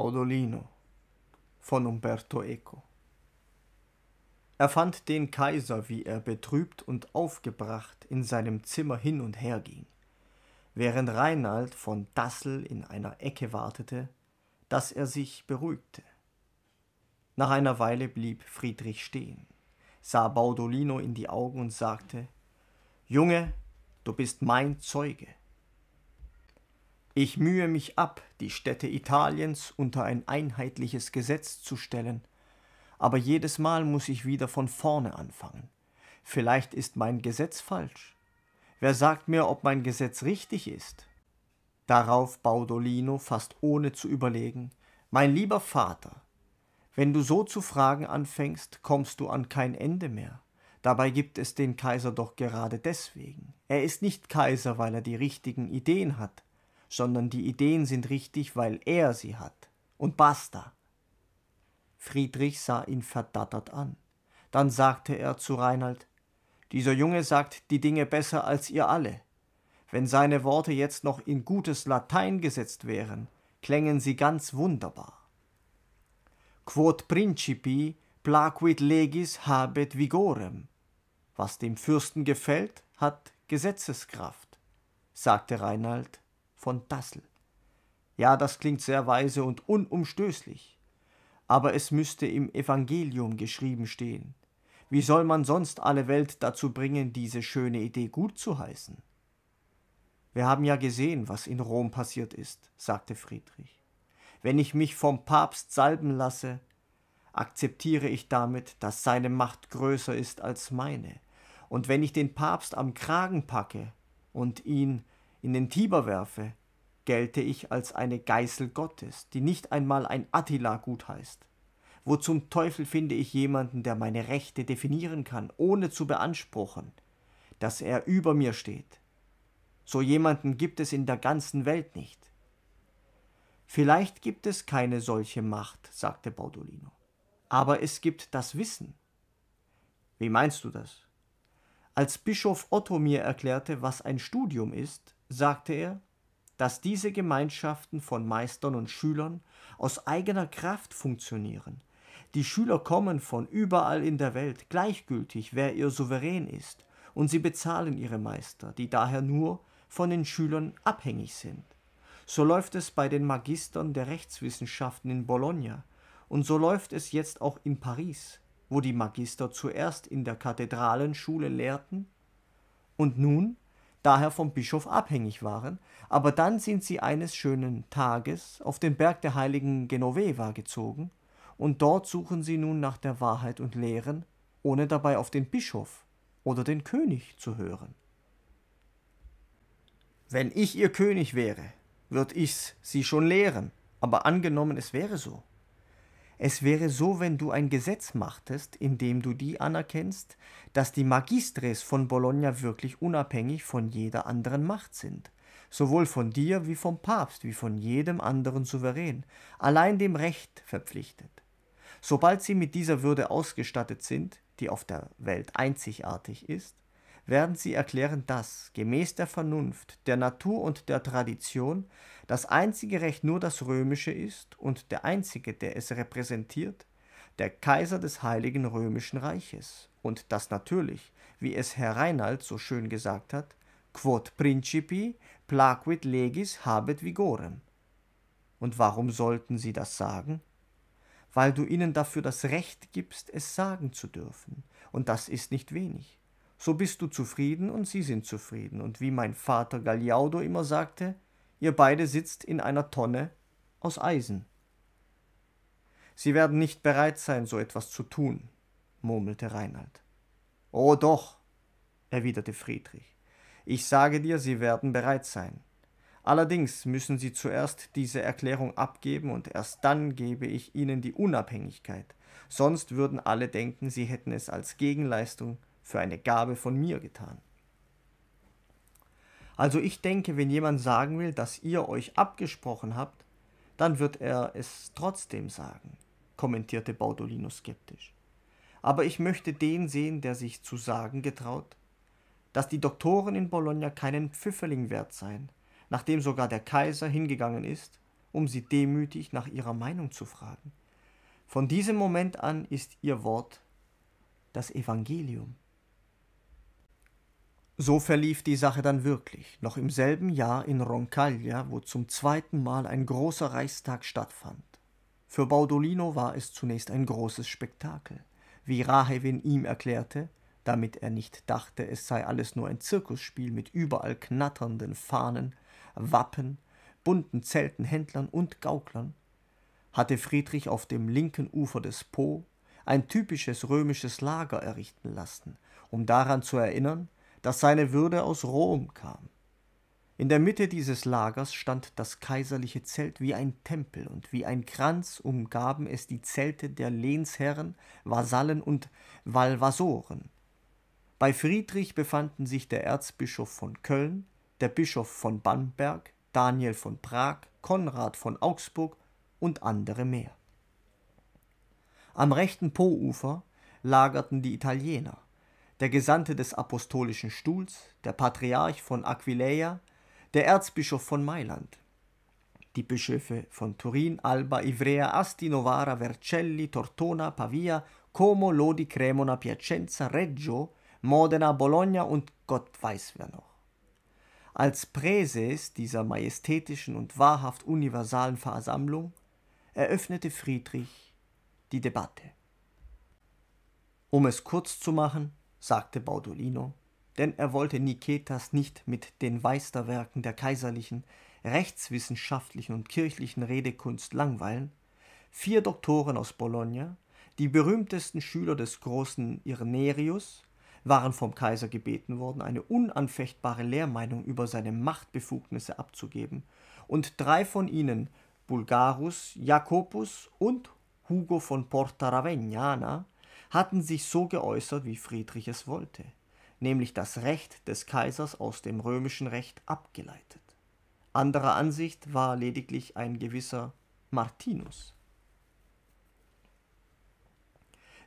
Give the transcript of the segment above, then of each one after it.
Paudolino von Umberto Eco. Er fand den Kaiser, wie er betrübt und aufgebracht in seinem Zimmer hin und her ging, während Reinald von Dassel in einer Ecke wartete, dass er sich beruhigte. Nach einer Weile blieb Friedrich stehen, sah Baudolino in die Augen und sagte Junge, du bist mein Zeuge. Ich mühe mich ab, die Städte Italiens unter ein einheitliches Gesetz zu stellen, aber jedes Mal muss ich wieder von vorne anfangen. Vielleicht ist mein Gesetz falsch. Wer sagt mir, ob mein Gesetz richtig ist? Darauf Baudolino fast ohne zu überlegen, mein lieber Vater, wenn du so zu fragen anfängst, kommst du an kein Ende mehr. Dabei gibt es den Kaiser doch gerade deswegen. Er ist nicht Kaiser, weil er die richtigen Ideen hat, sondern die Ideen sind richtig, weil er sie hat. Und basta. Friedrich sah ihn verdattert an. Dann sagte er zu Reinhold, dieser Junge sagt die Dinge besser als ihr alle. Wenn seine Worte jetzt noch in gutes Latein gesetzt wären, klängen sie ganz wunderbar. Quod principi placuit legis habet vigorem. Was dem Fürsten gefällt, hat Gesetzeskraft, sagte Reinald von Dassel. Ja, das klingt sehr weise und unumstößlich. Aber es müsste im Evangelium geschrieben stehen. Wie soll man sonst alle Welt dazu bringen, diese schöne Idee gut zu heißen? Wir haben ja gesehen, was in Rom passiert ist, sagte Friedrich. Wenn ich mich vom Papst salben lasse, akzeptiere ich damit, dass seine Macht größer ist als meine. Und wenn ich den Papst am Kragen packe und ihn in den Tiber werfe, gelte ich als eine Geißel Gottes, die nicht einmal ein Attila gut heißt. Wo zum Teufel finde ich jemanden, der meine Rechte definieren kann, ohne zu beanspruchen, dass er über mir steht? So jemanden gibt es in der ganzen Welt nicht. Vielleicht gibt es keine solche Macht, sagte Baudolino, aber es gibt das Wissen. Wie meinst du das? Als Bischof Otto mir erklärte, was ein Studium ist, sagte er, dass diese Gemeinschaften von Meistern und Schülern aus eigener Kraft funktionieren. Die Schüler kommen von überall in der Welt, gleichgültig, wer ihr Souverän ist, und sie bezahlen ihre Meister, die daher nur von den Schülern abhängig sind. So läuft es bei den Magistern der Rechtswissenschaften in Bologna, und so läuft es jetzt auch in Paris, wo die Magister zuerst in der Kathedralenschule lehrten und nun daher vom Bischof abhängig waren, aber dann sind sie eines schönen Tages auf den Berg der heiligen Genoveva gezogen, und dort suchen sie nun nach der Wahrheit und Lehren, ohne dabei auf den Bischof oder den König zu hören. Wenn ich ihr König wäre, würd ich's sie schon lehren, aber angenommen es wäre so, es wäre so, wenn du ein Gesetz machtest, in dem du die anerkennst, dass die Magistres von Bologna wirklich unabhängig von jeder anderen Macht sind, sowohl von dir wie vom Papst, wie von jedem anderen Souverän, allein dem Recht verpflichtet. Sobald sie mit dieser Würde ausgestattet sind, die auf der Welt einzigartig ist, werden sie erklären, dass gemäß der Vernunft, der Natur und der Tradition das einzige Recht nur das römische ist und der einzige, der es repräsentiert, der Kaiser des Heiligen Römischen Reiches und dass natürlich, wie es Herr Reinald so schön gesagt hat, quod principi plaquid legis habet vigorem. Und warum sollten sie das sagen? Weil du ihnen dafür das Recht gibst, es sagen zu dürfen, und das ist nicht wenig so bist du zufrieden und sie sind zufrieden. Und wie mein Vater Gagliaudo immer sagte, ihr beide sitzt in einer Tonne aus Eisen. Sie werden nicht bereit sein, so etwas zu tun, murmelte Reinhard. Oh doch, erwiderte Friedrich. Ich sage dir, sie werden bereit sein. Allerdings müssen sie zuerst diese Erklärung abgeben und erst dann gebe ich ihnen die Unabhängigkeit. Sonst würden alle denken, sie hätten es als Gegenleistung für eine Gabe von mir getan. Also ich denke, wenn jemand sagen will, dass ihr euch abgesprochen habt, dann wird er es trotzdem sagen, kommentierte Baudolino skeptisch. Aber ich möchte den sehen, der sich zu sagen getraut, dass die Doktoren in Bologna keinen Pfifferling wert seien, nachdem sogar der Kaiser hingegangen ist, um sie demütig nach ihrer Meinung zu fragen. Von diesem Moment an ist ihr Wort das Evangelium. So verlief die Sache dann wirklich, noch im selben Jahr in Roncaglia, wo zum zweiten Mal ein großer Reichstag stattfand. Für Baudolino war es zunächst ein großes Spektakel. Wie Rahevin ihm erklärte, damit er nicht dachte, es sei alles nur ein Zirkusspiel mit überall knatternden Fahnen, Wappen, bunten Zelten, Händlern und Gauklern, hatte Friedrich auf dem linken Ufer des Po ein typisches römisches Lager errichten lassen, um daran zu erinnern, dass seine Würde aus Rom kam. In der Mitte dieses Lagers stand das kaiserliche Zelt wie ein Tempel, und wie ein Kranz umgaben es die Zelte der Lehnsherren, Vasallen und Valvasoren. Bei Friedrich befanden sich der Erzbischof von Köln, der Bischof von Bamberg, Daniel von Prag, Konrad von Augsburg und andere mehr. Am rechten Poufer lagerten die Italiener, der Gesandte des apostolischen Stuhls, der Patriarch von Aquileia, der Erzbischof von Mailand, die Bischöfe von Turin, Alba, Ivrea, Asti, Novara, Vercelli, Tortona, Pavia, Como, Lodi, Cremona, Piacenza, Reggio, Modena, Bologna und Gott weiß wer noch. Als Präses dieser majestätischen und wahrhaft universalen Versammlung eröffnete Friedrich die Debatte. Um es kurz zu machen, sagte Baudolino, denn er wollte Niketas nicht mit den Weisterwerken der kaiserlichen, rechtswissenschaftlichen und kirchlichen Redekunst langweilen, vier Doktoren aus Bologna, die berühmtesten Schüler des großen Irnerius, waren vom Kaiser gebeten worden, eine unanfechtbare Lehrmeinung über seine Machtbefugnisse abzugeben, und drei von ihnen, Bulgarus, Jakobus und Hugo von Porta Ravenana, hatten sich so geäußert, wie Friedrich es wollte, nämlich das Recht des Kaisers aus dem römischen Recht abgeleitet. Anderer Ansicht war lediglich ein gewisser Martinus.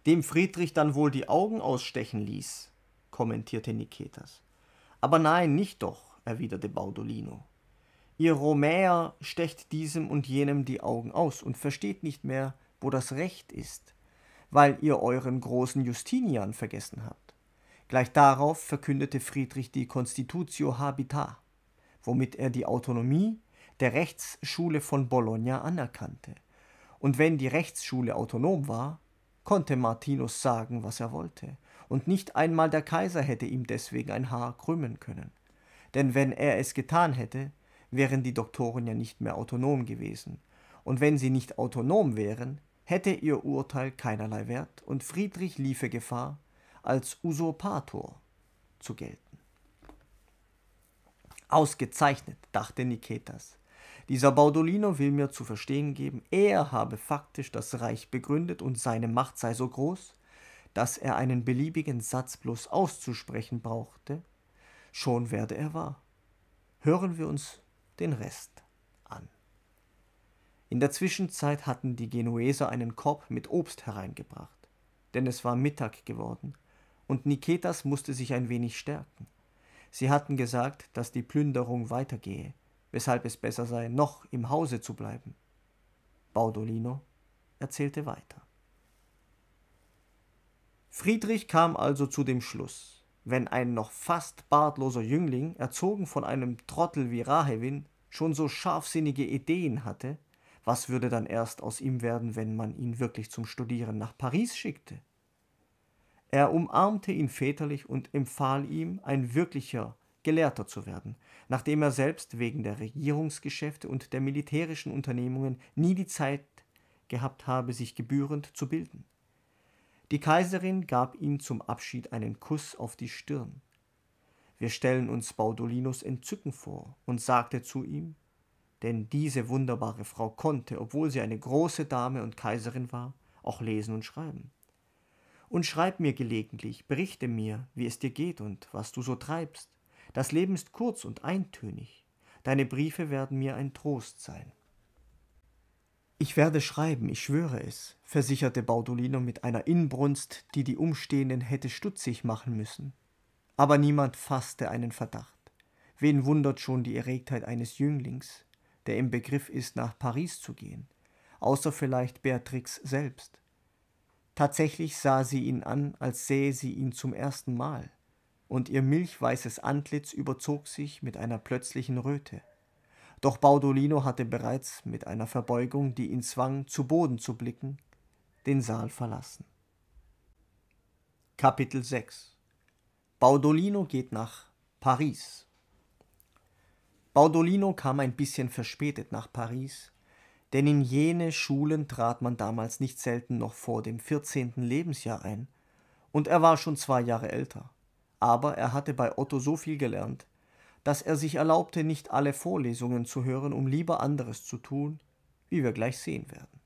Dem Friedrich dann wohl die Augen ausstechen ließ, kommentierte Niketas. Aber nein, nicht doch, erwiderte Baudolino. Ihr Romäer stecht diesem und jenem die Augen aus und versteht nicht mehr, wo das Recht ist, weil ihr euren großen Justinian vergessen habt. Gleich darauf verkündete Friedrich die Constitutio Habita, womit er die Autonomie der Rechtsschule von Bologna anerkannte. Und wenn die Rechtsschule autonom war, konnte Martinus sagen, was er wollte, und nicht einmal der Kaiser hätte ihm deswegen ein Haar krümmen können. Denn wenn er es getan hätte, wären die Doktoren ja nicht mehr autonom gewesen, und wenn sie nicht autonom wären, hätte ihr Urteil keinerlei Wert und Friedrich liefe Gefahr, als Usurpator zu gelten. Ausgezeichnet, dachte Niketas. Dieser Baudolino will mir zu verstehen geben, er habe faktisch das Reich begründet und seine Macht sei so groß, dass er einen beliebigen Satz bloß auszusprechen brauchte, schon werde er wahr. Hören wir uns den Rest in der Zwischenzeit hatten die Genueser einen Korb mit Obst hereingebracht, denn es war Mittag geworden, und Niketas musste sich ein wenig stärken. Sie hatten gesagt, dass die Plünderung weitergehe, weshalb es besser sei, noch im Hause zu bleiben. Baudolino erzählte weiter. Friedrich kam also zu dem Schluss, wenn ein noch fast bartloser Jüngling, erzogen von einem Trottel wie Rahewin, schon so scharfsinnige Ideen hatte, was würde dann erst aus ihm werden, wenn man ihn wirklich zum Studieren nach Paris schickte? Er umarmte ihn väterlich und empfahl ihm, ein wirklicher Gelehrter zu werden, nachdem er selbst wegen der Regierungsgeschäfte und der militärischen Unternehmungen nie die Zeit gehabt habe, sich gebührend zu bilden. Die Kaiserin gab ihm zum Abschied einen Kuss auf die Stirn. Wir stellen uns Baudolinos Entzücken vor und sagte zu ihm, denn diese wunderbare Frau konnte, obwohl sie eine große Dame und Kaiserin war, auch lesen und schreiben. Und schreib mir gelegentlich, berichte mir, wie es dir geht und was du so treibst. Das Leben ist kurz und eintönig. Deine Briefe werden mir ein Trost sein. Ich werde schreiben, ich schwöre es, versicherte Baudolino mit einer Inbrunst, die die Umstehenden hätte stutzig machen müssen. Aber niemand fasste einen Verdacht. Wen wundert schon die Erregtheit eines Jünglings? der im Begriff ist, nach Paris zu gehen, außer vielleicht Beatrix selbst. Tatsächlich sah sie ihn an, als sähe sie ihn zum ersten Mal, und ihr milchweißes Antlitz überzog sich mit einer plötzlichen Röte. Doch Baudolino hatte bereits mit einer Verbeugung, die ihn zwang, zu Boden zu blicken, den Saal verlassen. Kapitel 6 Baudolino geht nach Paris. Baudolino kam ein bisschen verspätet nach Paris, denn in jene Schulen trat man damals nicht selten noch vor dem 14. Lebensjahr ein, und er war schon zwei Jahre älter. Aber er hatte bei Otto so viel gelernt, dass er sich erlaubte, nicht alle Vorlesungen zu hören, um lieber anderes zu tun, wie wir gleich sehen werden.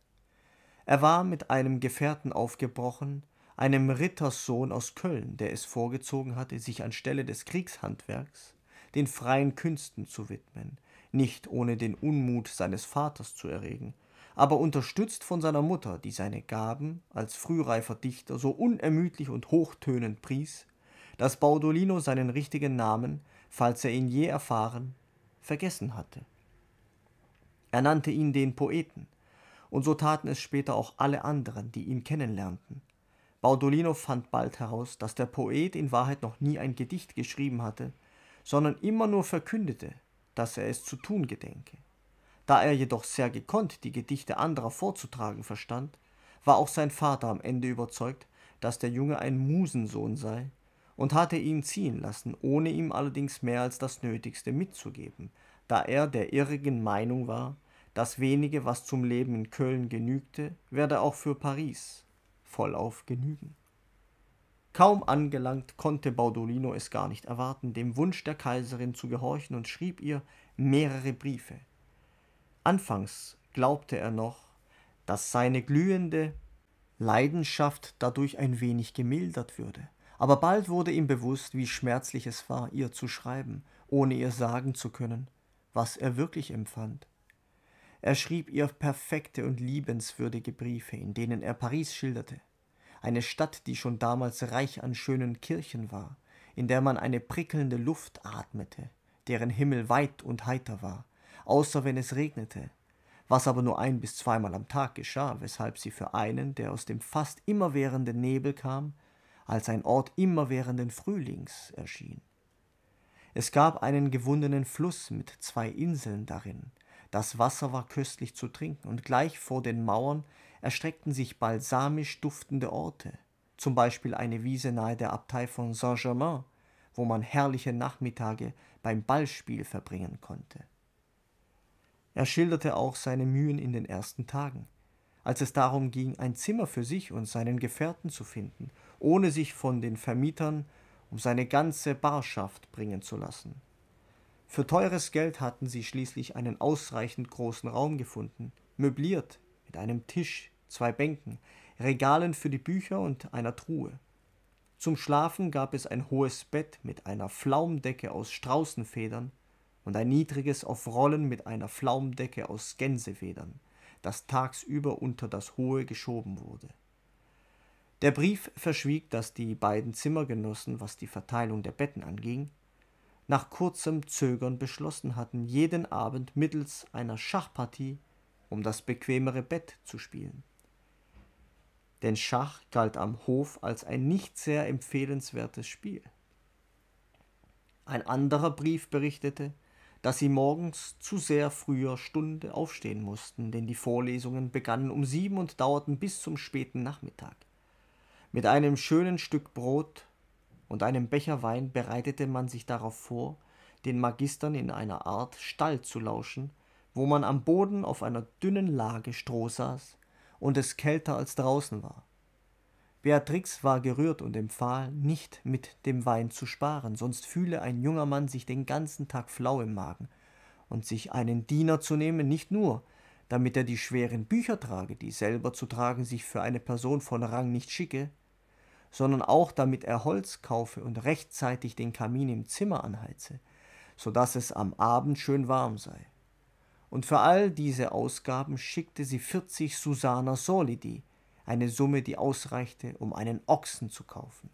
Er war mit einem Gefährten aufgebrochen, einem Ritterssohn aus Köln, der es vorgezogen hatte, sich anstelle des Kriegshandwerks den freien Künsten zu widmen, nicht ohne den Unmut seines Vaters zu erregen, aber unterstützt von seiner Mutter, die seine Gaben als frühreifer Dichter so unermüdlich und hochtönend pries, dass Baudolino seinen richtigen Namen, falls er ihn je erfahren, vergessen hatte. Er nannte ihn den Poeten, und so taten es später auch alle anderen, die ihn kennenlernten. Baudolino fand bald heraus, dass der Poet in Wahrheit noch nie ein Gedicht geschrieben hatte, sondern immer nur verkündete, dass er es zu tun gedenke. Da er jedoch sehr gekonnt die Gedichte anderer vorzutragen verstand, war auch sein Vater am Ende überzeugt, dass der Junge ein Musensohn sei und hatte ihn ziehen lassen, ohne ihm allerdings mehr als das Nötigste mitzugeben, da er der irrigen Meinung war, das wenige, was zum Leben in Köln genügte, werde auch für Paris vollauf genügen. Kaum angelangt, konnte Baudolino es gar nicht erwarten, dem Wunsch der Kaiserin zu gehorchen und schrieb ihr mehrere Briefe. Anfangs glaubte er noch, dass seine glühende Leidenschaft dadurch ein wenig gemildert würde, aber bald wurde ihm bewusst, wie schmerzlich es war, ihr zu schreiben, ohne ihr sagen zu können, was er wirklich empfand. Er schrieb ihr perfekte und liebenswürdige Briefe, in denen er Paris schilderte, eine Stadt, die schon damals reich an schönen Kirchen war, in der man eine prickelnde Luft atmete, deren Himmel weit und heiter war, außer wenn es regnete, was aber nur ein bis zweimal am Tag geschah, weshalb sie für einen, der aus dem fast immerwährenden Nebel kam, als ein Ort immerwährenden Frühlings erschien. Es gab einen gewundenen Fluss mit zwei Inseln darin, das Wasser war köstlich zu trinken, und gleich vor den Mauern erstreckten sich balsamisch duftende Orte, zum Beispiel eine Wiese nahe der Abtei von Saint-Germain, wo man herrliche Nachmittage beim Ballspiel verbringen konnte. Er schilderte auch seine Mühen in den ersten Tagen, als es darum ging, ein Zimmer für sich und seinen Gefährten zu finden, ohne sich von den Vermietern um seine ganze Barschaft bringen zu lassen. Für teures Geld hatten sie schließlich einen ausreichend großen Raum gefunden, möbliert mit einem Tisch, zwei Bänken, Regalen für die Bücher und einer Truhe. Zum Schlafen gab es ein hohes Bett mit einer Flaumdecke aus Straußenfedern und ein niedriges auf Rollen mit einer Flaumdecke aus Gänsefedern, das tagsüber unter das hohe geschoben wurde. Der Brief verschwieg, dass die beiden Zimmergenossen, was die Verteilung der Betten anging, nach kurzem Zögern beschlossen hatten, jeden Abend mittels einer Schachpartie um das bequemere Bett zu spielen. Denn Schach galt am Hof als ein nicht sehr empfehlenswertes Spiel. Ein anderer Brief berichtete, dass sie morgens zu sehr früher Stunde aufstehen mussten, denn die Vorlesungen begannen um sieben und dauerten bis zum späten Nachmittag. Mit einem schönen Stück Brot und einem Becher Wein bereitete man sich darauf vor, den Magistern in einer Art Stall zu lauschen, wo man am Boden auf einer dünnen Lage Stroh saß und es kälter als draußen war. Beatrix war gerührt und empfahl, nicht mit dem Wein zu sparen, sonst fühle ein junger Mann sich den ganzen Tag flau im Magen und sich einen Diener zu nehmen, nicht nur, damit er die schweren Bücher trage, die selber zu tragen sich für eine Person von Rang nicht schicke, sondern auch damit er Holz kaufe und rechtzeitig den Kamin im Zimmer anheize, so dass es am Abend schön warm sei. Und für all diese Ausgaben schickte sie 40 Susana Solidi, eine Summe, die ausreichte, um einen Ochsen zu kaufen.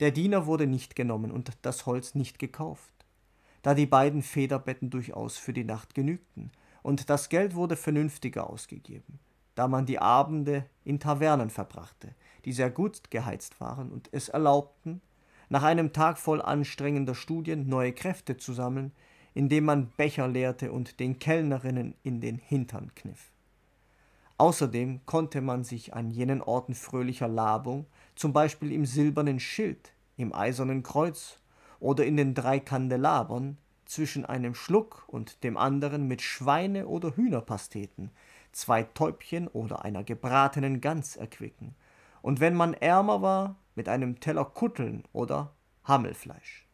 Der Diener wurde nicht genommen und das Holz nicht gekauft, da die beiden Federbetten durchaus für die Nacht genügten, und das Geld wurde vernünftiger ausgegeben, da man die Abende in Tavernen verbrachte, die sehr gut geheizt waren und es erlaubten, nach einem Tag voll anstrengender Studien neue Kräfte zu sammeln, indem man Becher leerte und den Kellnerinnen in den Hintern kniff. Außerdem konnte man sich an jenen Orten fröhlicher Labung, zum Beispiel im silbernen Schild, im eisernen Kreuz oder in den drei Kandelabern, zwischen einem Schluck und dem anderen mit Schweine- oder Hühnerpasteten, zwei Täubchen oder einer gebratenen Gans erquicken und wenn man ärmer war, mit einem Teller Kutteln oder Hammelfleisch.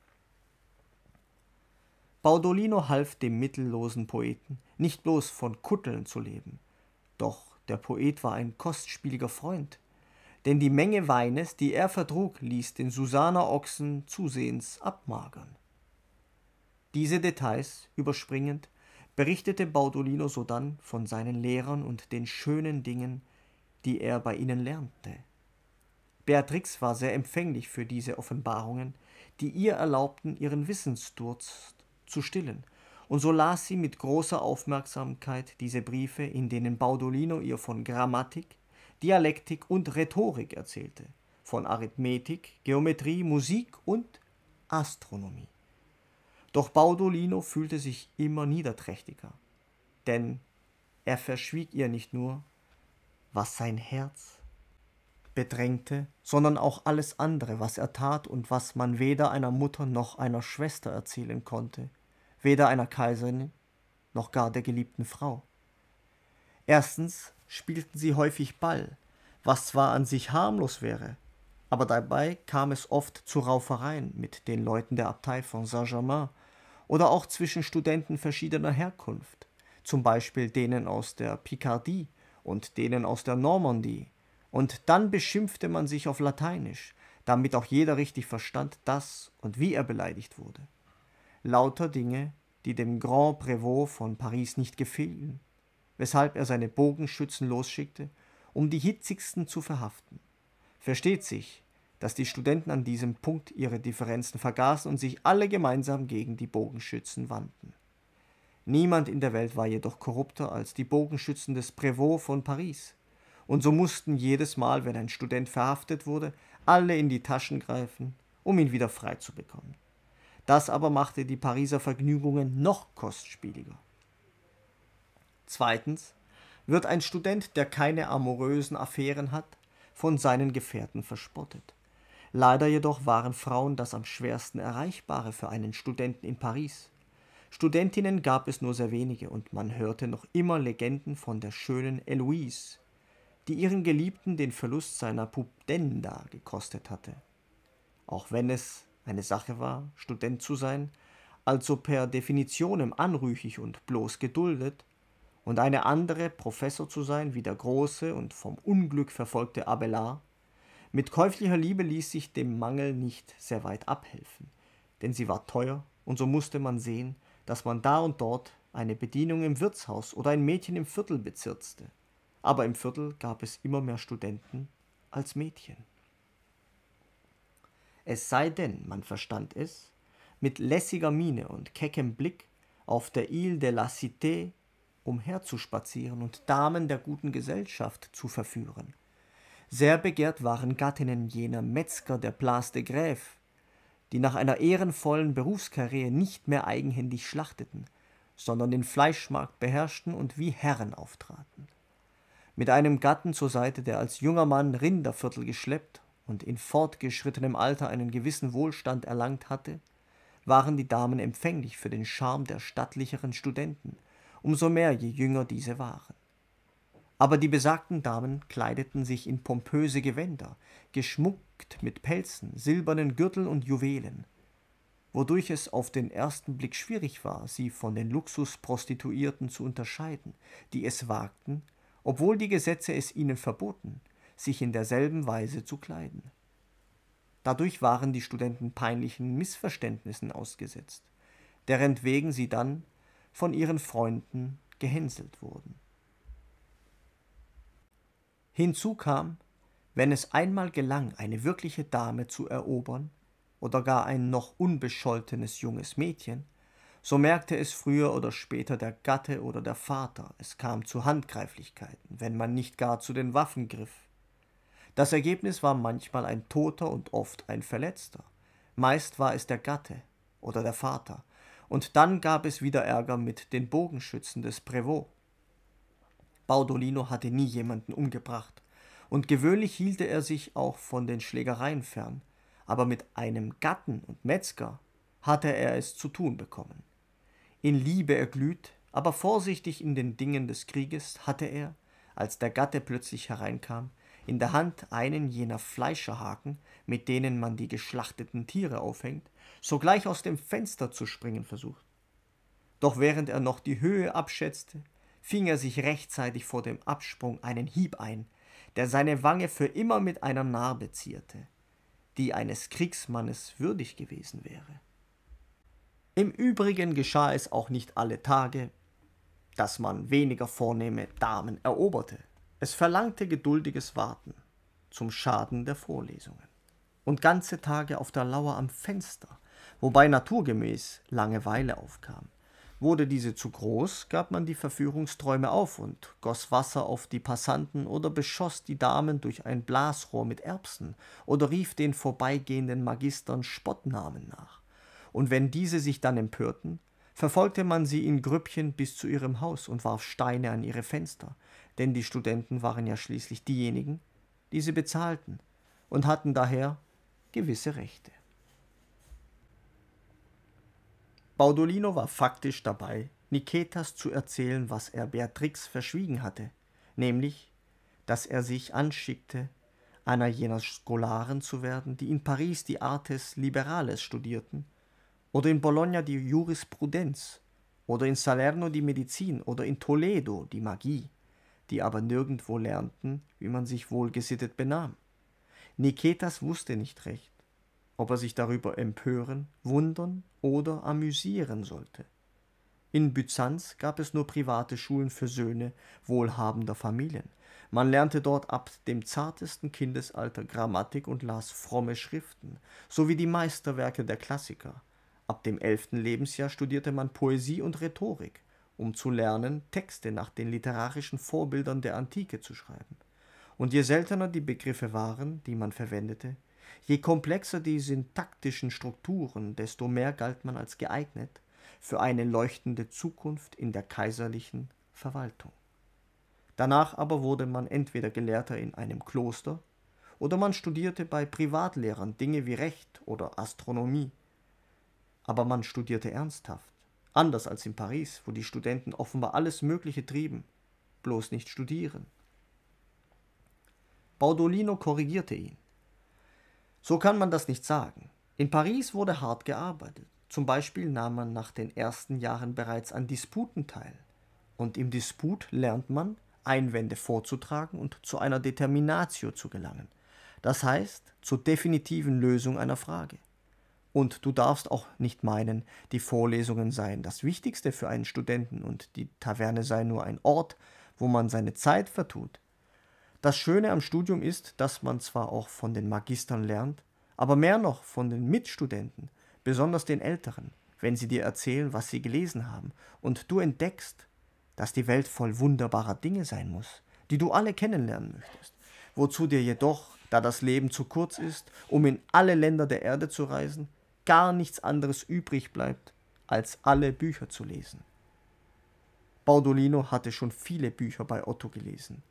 Baudolino half dem mittellosen Poeten, nicht bloß von Kutteln zu leben. Doch der Poet war ein kostspieliger Freund, denn die Menge Weines, die er vertrug, ließ den Susaner Ochsen zusehends abmagern. Diese Details überspringend berichtete Baudolino sodann von seinen Lehrern und den schönen Dingen, die er bei ihnen lernte. Beatrix war sehr empfänglich für diese Offenbarungen, die ihr erlaubten, ihren Wissensdurst zu stillen, und so las sie mit großer Aufmerksamkeit diese Briefe, in denen Baudolino ihr von Grammatik, Dialektik und Rhetorik erzählte, von Arithmetik, Geometrie, Musik und Astronomie. Doch Baudolino fühlte sich immer niederträchtiger, denn er verschwieg ihr nicht nur, was sein Herz bedrängte, sondern auch alles andere, was er tat und was man weder einer Mutter noch einer Schwester erzählen konnte, weder einer Kaiserin noch gar der geliebten Frau. Erstens spielten sie häufig Ball, was zwar an sich harmlos wäre, aber dabei kam es oft zu Raufereien mit den Leuten der Abtei von Saint-Germain oder auch zwischen Studenten verschiedener Herkunft, zum Beispiel denen aus der Picardie und denen aus der Normandie, und dann beschimpfte man sich auf Lateinisch, damit auch jeder richtig verstand, dass und wie er beleidigt wurde. Lauter Dinge, die dem Grand Prévost von Paris nicht gefielen, weshalb er seine Bogenschützen losschickte, um die hitzigsten zu verhaften. Versteht sich, dass die Studenten an diesem Punkt ihre Differenzen vergaßen und sich alle gemeinsam gegen die Bogenschützen wandten. Niemand in der Welt war jedoch korrupter als die Bogenschützen des Prévost von Paris, und so mussten jedes Mal, wenn ein Student verhaftet wurde, alle in die Taschen greifen, um ihn wieder frei zu bekommen. Das aber machte die Pariser Vergnügungen noch kostspieliger. Zweitens wird ein Student, der keine amorösen Affären hat, von seinen Gefährten verspottet. Leider jedoch waren Frauen das am schwersten Erreichbare für einen Studenten in Paris. Studentinnen gab es nur sehr wenige und man hörte noch immer Legenden von der schönen Eloise, die ihren Geliebten den Verlust seiner Pubdenda gekostet hatte. Auch wenn es eine Sache war, Student zu sein, also per Definitionem anrüchig und bloß geduldet, und eine andere Professor zu sein wie der große und vom Unglück verfolgte Abelard, mit käuflicher Liebe ließ sich dem Mangel nicht sehr weit abhelfen, denn sie war teuer und so musste man sehen, dass man da und dort eine Bedienung im Wirtshaus oder ein Mädchen im Viertel bezirzte aber im Viertel gab es immer mehr Studenten als Mädchen. Es sei denn, man verstand es, mit lässiger Miene und keckem Blick auf der Ile de la Cité umherzuspazieren und Damen der guten Gesellschaft zu verführen. Sehr begehrt waren Gattinnen jener Metzger der Place de Grève, die nach einer ehrenvollen Berufskarriere nicht mehr eigenhändig schlachteten, sondern den Fleischmarkt beherrschten und wie Herren auftraten mit einem Gatten zur Seite, der als junger Mann Rinderviertel geschleppt und in fortgeschrittenem Alter einen gewissen Wohlstand erlangt hatte, waren die Damen empfänglich für den Charme der stattlicheren Studenten, umso mehr je jünger diese waren. Aber die besagten Damen kleideten sich in pompöse Gewänder, geschmuckt mit Pelzen, silbernen Gürteln und Juwelen, wodurch es auf den ersten Blick schwierig war, sie von den Luxusprostituierten zu unterscheiden, die es wagten, obwohl die Gesetze es ihnen verboten, sich in derselben Weise zu kleiden. Dadurch waren die Studenten peinlichen Missverständnissen ausgesetzt, deren wegen sie dann von ihren Freunden gehänselt wurden. Hinzu kam, wenn es einmal gelang, eine wirkliche Dame zu erobern oder gar ein noch unbescholtenes junges Mädchen, so merkte es früher oder später der Gatte oder der Vater. Es kam zu Handgreiflichkeiten, wenn man nicht gar zu den Waffen griff. Das Ergebnis war manchmal ein Toter und oft ein Verletzter. Meist war es der Gatte oder der Vater. Und dann gab es wieder Ärger mit den Bogenschützen des Prévost. Baudolino hatte nie jemanden umgebracht. Und gewöhnlich hielte er sich auch von den Schlägereien fern. Aber mit einem Gatten und Metzger hatte er es zu tun bekommen in Liebe erglüht, aber vorsichtig in den Dingen des Krieges, hatte er, als der Gatte plötzlich hereinkam, in der Hand einen jener Fleischerhaken, mit denen man die geschlachteten Tiere aufhängt, sogleich aus dem Fenster zu springen versucht. Doch während er noch die Höhe abschätzte, fing er sich rechtzeitig vor dem Absprung einen Hieb ein, der seine Wange für immer mit einer Narbe zierte, die eines Kriegsmannes würdig gewesen wäre. Im Übrigen geschah es auch nicht alle Tage, dass man weniger vornehme Damen eroberte. Es verlangte geduldiges Warten zum Schaden der Vorlesungen und ganze Tage auf der Lauer am Fenster, wobei naturgemäß Langeweile aufkam. Wurde diese zu groß, gab man die Verführungsträume auf und goss Wasser auf die Passanten oder beschoss die Damen durch ein Blasrohr mit Erbsen oder rief den vorbeigehenden Magistern Spottnamen nach und wenn diese sich dann empörten, verfolgte man sie in Grüppchen bis zu ihrem Haus und warf Steine an ihre Fenster, denn die Studenten waren ja schließlich diejenigen, die sie bezahlten und hatten daher gewisse Rechte. Baudolino war faktisch dabei, Niketas zu erzählen, was er Beatrix verschwiegen hatte, nämlich, dass er sich anschickte, einer jener Scholaren zu werden, die in Paris die Artes Liberales studierten oder in Bologna die Jurisprudenz oder in Salerno die Medizin oder in Toledo die Magie, die aber nirgendwo lernten, wie man sich wohlgesittet benahm. Niketas wusste nicht recht, ob er sich darüber empören, wundern oder amüsieren sollte. In Byzanz gab es nur private Schulen für Söhne wohlhabender Familien. Man lernte dort ab dem zartesten Kindesalter Grammatik und las fromme Schriften, sowie die Meisterwerke der Klassiker, Ab dem elften Lebensjahr studierte man Poesie und Rhetorik, um zu lernen, Texte nach den literarischen Vorbildern der Antike zu schreiben. Und je seltener die Begriffe waren, die man verwendete, je komplexer die syntaktischen Strukturen, desto mehr galt man als geeignet für eine leuchtende Zukunft in der kaiserlichen Verwaltung. Danach aber wurde man entweder Gelehrter in einem Kloster oder man studierte bei Privatlehrern Dinge wie Recht oder Astronomie. Aber man studierte ernsthaft. Anders als in Paris, wo die Studenten offenbar alles Mögliche trieben, bloß nicht studieren. Baudolino korrigierte ihn. So kann man das nicht sagen. In Paris wurde hart gearbeitet. Zum Beispiel nahm man nach den ersten Jahren bereits an Disputen teil. Und im Disput lernt man, Einwände vorzutragen und zu einer Determinatio zu gelangen. Das heißt, zur definitiven Lösung einer Frage. Und du darfst auch nicht meinen, die Vorlesungen seien das Wichtigste für einen Studenten und die Taverne sei nur ein Ort, wo man seine Zeit vertut. Das Schöne am Studium ist, dass man zwar auch von den Magistern lernt, aber mehr noch von den Mitstudenten, besonders den Älteren, wenn sie dir erzählen, was sie gelesen haben, und du entdeckst, dass die Welt voll wunderbarer Dinge sein muss, die du alle kennenlernen möchtest, wozu dir jedoch, da das Leben zu kurz ist, um in alle Länder der Erde zu reisen, gar nichts anderes übrig bleibt, als alle Bücher zu lesen. Baudolino hatte schon viele Bücher bei Otto gelesen,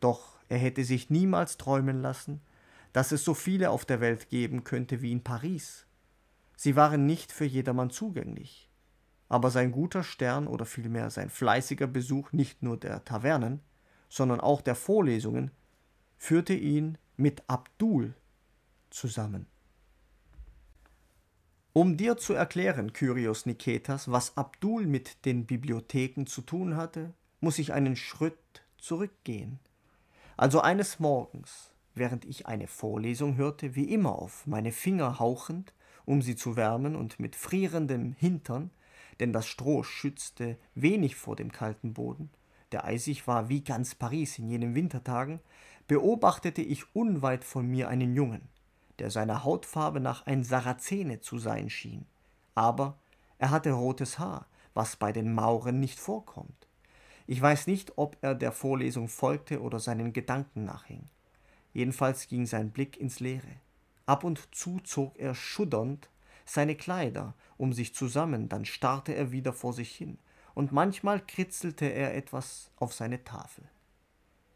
doch er hätte sich niemals träumen lassen, dass es so viele auf der Welt geben könnte wie in Paris. Sie waren nicht für jedermann zugänglich. Aber sein guter Stern oder vielmehr sein fleißiger Besuch nicht nur der Tavernen, sondern auch der Vorlesungen führte ihn mit Abdul zusammen. Um dir zu erklären, Kyrios Niketas, was Abdul mit den Bibliotheken zu tun hatte, muss ich einen Schritt zurückgehen. Also eines Morgens, während ich eine Vorlesung hörte, wie immer auf meine Finger hauchend, um sie zu wärmen und mit frierendem Hintern, denn das Stroh schützte wenig vor dem kalten Boden, der eisig war wie ganz Paris in jenen Wintertagen, beobachtete ich unweit von mir einen Jungen der seiner Hautfarbe nach ein Sarazene zu sein schien. Aber er hatte rotes Haar, was bei den Mauren nicht vorkommt. Ich weiß nicht, ob er der Vorlesung folgte oder seinen Gedanken nachhing. Jedenfalls ging sein Blick ins Leere. Ab und zu zog er schuddernd seine Kleider um sich zusammen, dann starrte er wieder vor sich hin, und manchmal kritzelte er etwas auf seine Tafel.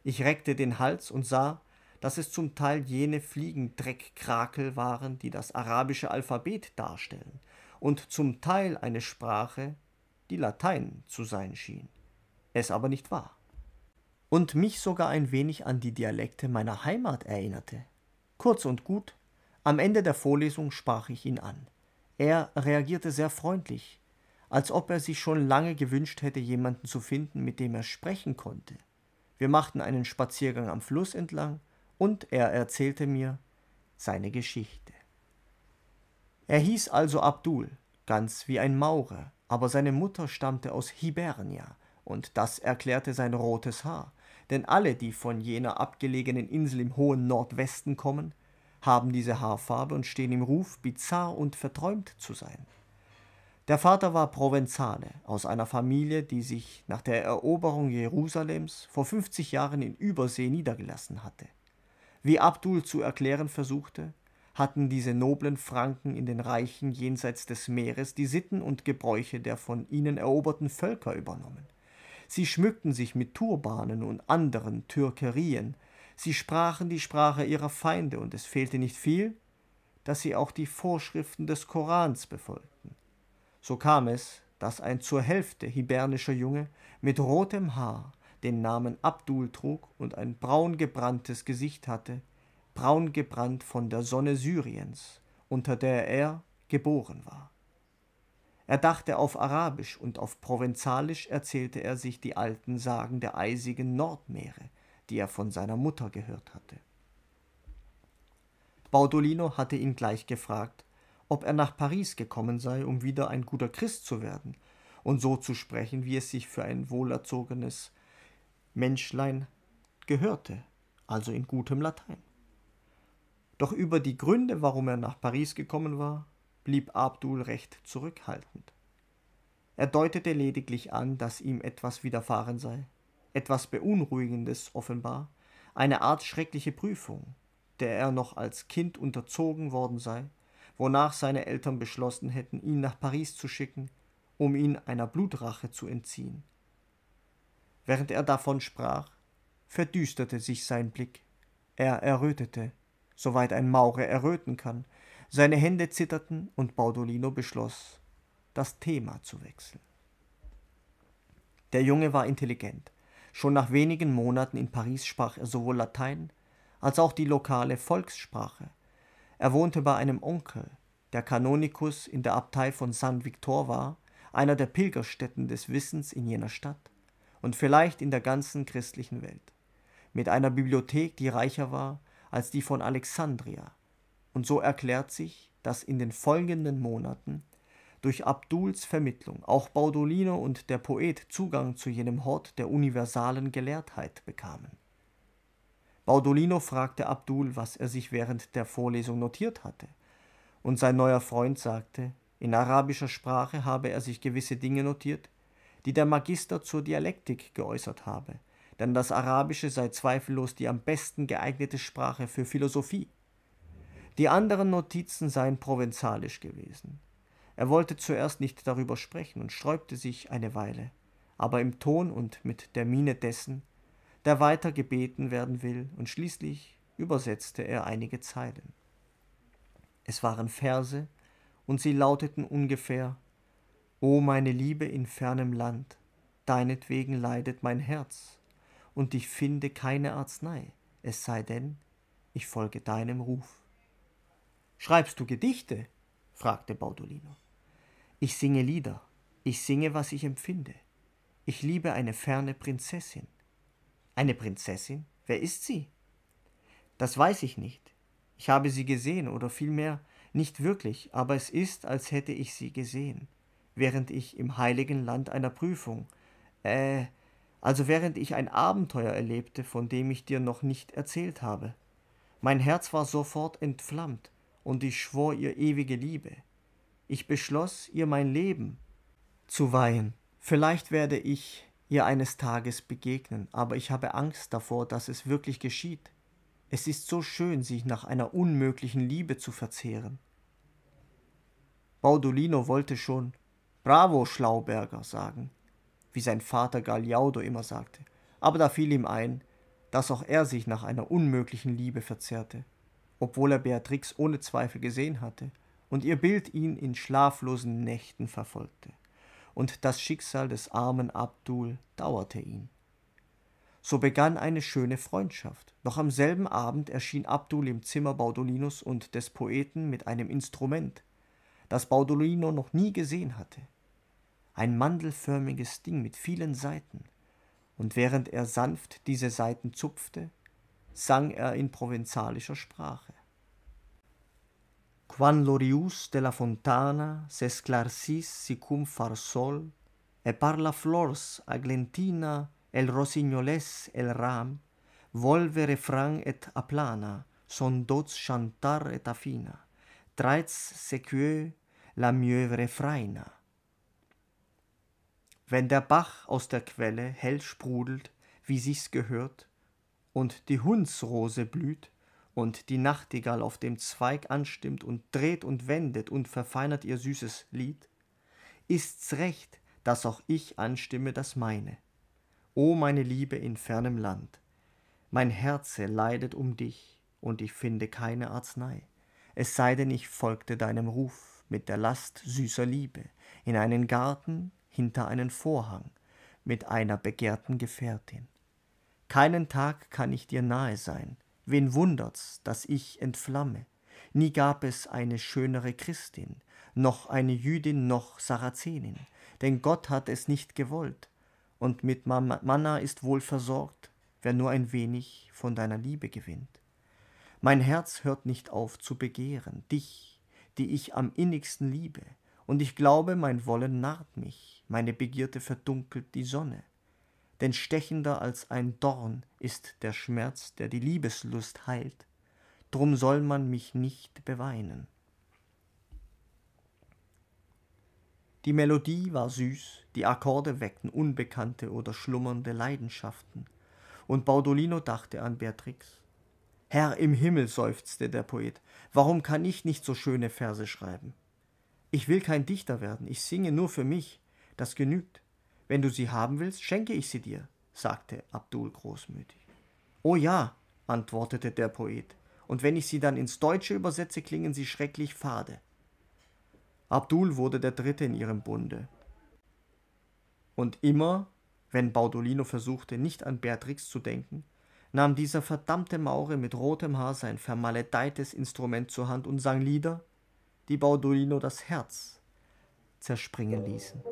Ich reckte den Hals und sah, dass es zum Teil jene Fliegendreckkrakel waren, die das arabische Alphabet darstellen und zum Teil eine Sprache, die Latein zu sein schien, es aber nicht war. Und mich sogar ein wenig an die Dialekte meiner Heimat erinnerte. Kurz und gut, am Ende der Vorlesung sprach ich ihn an. Er reagierte sehr freundlich, als ob er sich schon lange gewünscht hätte, jemanden zu finden, mit dem er sprechen konnte. Wir machten einen Spaziergang am Fluss entlang und er erzählte mir seine Geschichte. Er hieß also Abdul, ganz wie ein Maurer, aber seine Mutter stammte aus Hibernia, und das erklärte sein rotes Haar, denn alle, die von jener abgelegenen Insel im hohen Nordwesten kommen, haben diese Haarfarbe und stehen im Ruf, bizarr und verträumt zu sein. Der Vater war Provenzale aus einer Familie, die sich nach der Eroberung Jerusalems vor 50 Jahren in Übersee niedergelassen hatte wie Abdul zu erklären versuchte, hatten diese noblen Franken in den Reichen jenseits des Meeres die Sitten und Gebräuche der von ihnen eroberten Völker übernommen. Sie schmückten sich mit Turbanen und anderen Türkerien, sie sprachen die Sprache ihrer Feinde, und es fehlte nicht viel, dass sie auch die Vorschriften des Korans befolgten. So kam es, dass ein zur Hälfte hibernischer Junge mit rotem Haar den Namen Abdul trug und ein braun gebranntes Gesicht hatte, braun gebrannt von der Sonne Syriens, unter der er geboren war. Er dachte auf Arabisch und auf Provenzalisch erzählte er sich die alten Sagen der eisigen Nordmeere, die er von seiner Mutter gehört hatte. Baudolino hatte ihn gleich gefragt, ob er nach Paris gekommen sei, um wieder ein guter Christ zu werden und so zu sprechen, wie es sich für ein wohlerzogenes Menschlein gehörte, also in gutem Latein. Doch über die Gründe, warum er nach Paris gekommen war, blieb Abdul recht zurückhaltend. Er deutete lediglich an, dass ihm etwas widerfahren sei, etwas Beunruhigendes offenbar, eine Art schreckliche Prüfung, der er noch als Kind unterzogen worden sei, wonach seine Eltern beschlossen hätten, ihn nach Paris zu schicken, um ihn einer Blutrache zu entziehen. Während er davon sprach, verdüsterte sich sein Blick. Er errötete, soweit ein Maurer erröten kann. Seine Hände zitterten und Baudolino beschloss, das Thema zu wechseln. Der Junge war intelligent. Schon nach wenigen Monaten in Paris sprach er sowohl Latein als auch die lokale Volkssprache. Er wohnte bei einem Onkel, der Kanonikus in der Abtei von San Victor war, einer der Pilgerstätten des Wissens in jener Stadt und vielleicht in der ganzen christlichen Welt, mit einer Bibliothek, die reicher war als die von Alexandria. Und so erklärt sich, dass in den folgenden Monaten durch Abduls Vermittlung auch Baudolino und der Poet Zugang zu jenem Hort der universalen Gelehrtheit bekamen. Baudolino fragte Abdul, was er sich während der Vorlesung notiert hatte, und sein neuer Freund sagte, in arabischer Sprache habe er sich gewisse Dinge notiert, die der Magister zur Dialektik geäußert habe, denn das Arabische sei zweifellos die am besten geeignete Sprache für Philosophie. Die anderen Notizen seien provenzalisch gewesen. Er wollte zuerst nicht darüber sprechen und sträubte sich eine Weile, aber im Ton und mit der Miene dessen, der weiter gebeten werden will, und schließlich übersetzte er einige Zeilen. Es waren Verse, und sie lauteten ungefähr O meine Liebe in fernem Land, deinetwegen leidet mein Herz, und ich finde keine Arznei, es sei denn, ich folge deinem Ruf. Schreibst du Gedichte? fragte Baudolino. Ich singe Lieder, ich singe, was ich empfinde. Ich liebe eine ferne Prinzessin. Eine Prinzessin? Wer ist sie? Das weiß ich nicht. Ich habe sie gesehen, oder vielmehr nicht wirklich, aber es ist, als hätte ich sie gesehen während ich im heiligen Land einer Prüfung, äh, also während ich ein Abenteuer erlebte, von dem ich dir noch nicht erzählt habe. Mein Herz war sofort entflammt, und ich schwor ihr ewige Liebe. Ich beschloss, ihr mein Leben zu weihen. Vielleicht werde ich ihr eines Tages begegnen, aber ich habe Angst davor, dass es wirklich geschieht. Es ist so schön, sich nach einer unmöglichen Liebe zu verzehren. Baudolino wollte schon, Bravo, Schlauberger, sagen, wie sein Vater Gagliardo immer sagte. Aber da fiel ihm ein, dass auch er sich nach einer unmöglichen Liebe verzehrte, obwohl er Beatrix ohne Zweifel gesehen hatte und ihr Bild ihn in schlaflosen Nächten verfolgte. Und das Schicksal des armen Abdul dauerte ihn. So begann eine schöne Freundschaft. Noch am selben Abend erschien Abdul im Zimmer Baudolinos und des Poeten mit einem Instrument, das Baudolino noch nie gesehen hatte. Ein mandelförmiges Ding mit vielen Seiten. und während er sanft diese Seiten zupfte, sang er in provenzalischer Sprache. Quan l'orius de la fontana s'esclarcis sicum far sol, e parla flors aglentina el rosignoles el ram, volve refrang et aplana, son dots chantar et affina, traits sequieux la miövre freina. Wenn der Bach aus der Quelle hell sprudelt, wie sich's gehört, und die Hundsrose blüht, und die Nachtigall auf dem Zweig anstimmt und dreht und wendet und verfeinert ihr süßes Lied, ist's recht, dass auch ich anstimme das meine. O meine Liebe in fernem Land, mein Herze leidet um dich, und ich finde keine Arznei, es sei denn ich folgte deinem Ruf mit der Last süßer Liebe, in einen Garten, hinter einen Vorhang, mit einer begehrten Gefährtin. Keinen Tag kann ich dir nahe sein, wen wundert's, dass ich entflamme? Nie gab es eine schönere Christin, noch eine Jüdin, noch Sarazenin, denn Gott hat es nicht gewollt, und mit Manna ist wohl versorgt, wer nur ein wenig von deiner Liebe gewinnt. Mein Herz hört nicht auf zu begehren, dich die ich am innigsten liebe, und ich glaube, mein Wollen narrt mich, meine Begierde verdunkelt die Sonne. Denn stechender als ein Dorn ist der Schmerz, der die Liebeslust heilt, drum soll man mich nicht beweinen. Die Melodie war süß, die Akkorde weckten unbekannte oder schlummernde Leidenschaften, und Baudolino dachte an Beatrix, Herr im Himmel, seufzte der Poet, warum kann ich nicht so schöne Verse schreiben? Ich will kein Dichter werden, ich singe nur für mich, das genügt. Wenn du sie haben willst, schenke ich sie dir, sagte Abdul großmütig. Oh ja, antwortete der Poet, und wenn ich sie dann ins Deutsche übersetze, klingen sie schrecklich fade. Abdul wurde der Dritte in ihrem Bunde. Und immer, wenn Baudolino versuchte, nicht an Beatrix zu denken, nahm dieser verdammte Maure mit rotem Haar sein vermaledeites Instrument zur Hand und sang Lieder, die Baudolino das Herz zerspringen ließen.